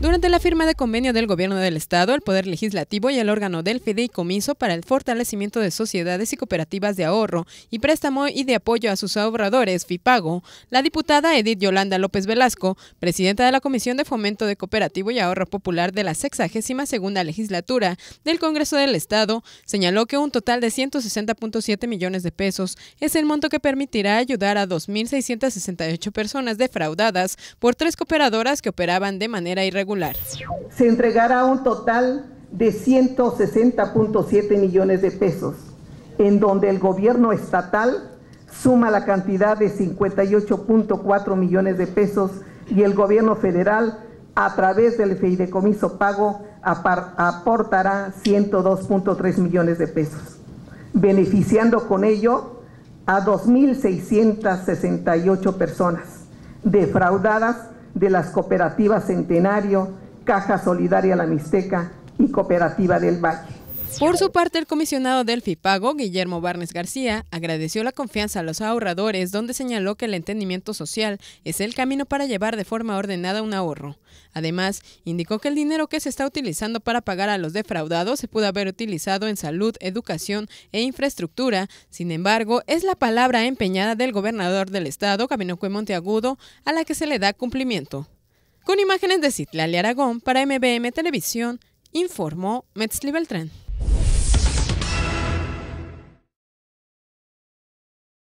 Durante la firma de convenio del Gobierno del Estado, el Poder Legislativo y el órgano del Fideicomiso para el fortalecimiento de sociedades y cooperativas de ahorro y préstamo y de apoyo a sus ahorradores, FIPAGO, la diputada Edith Yolanda López Velasco, presidenta de la Comisión de Fomento de Cooperativo y Ahorro Popular de la 62 legislatura del Congreso del Estado, señaló que un total de 160.7 millones de pesos es el monto que permitirá ayudar a 2.668 personas defraudadas por tres cooperadoras que operaban de manera irregular se entregará un total de 160.7 millones de pesos, en donde el gobierno estatal suma la cantidad de 58.4 millones de pesos y el gobierno federal a través del fideicomiso pago aportará 102.3 millones de pesos, beneficiando con ello a 2.668 personas defraudadas de las cooperativas Centenario, Caja Solidaria La Mixteca y Cooperativa del Valle. Por su parte, el comisionado del FIPAGO, Guillermo Barnes García, agradeció la confianza a los ahorradores, donde señaló que el entendimiento social es el camino para llevar de forma ordenada un ahorro. Además, indicó que el dinero que se está utilizando para pagar a los defraudados se pudo haber utilizado en salud, educación e infraestructura. Sin embargo, es la palabra empeñada del gobernador del estado, Caminocue Monteagudo, a la que se le da cumplimiento. Con imágenes de Citlali Aragón para MBM Televisión, informó Metzli Beltrán.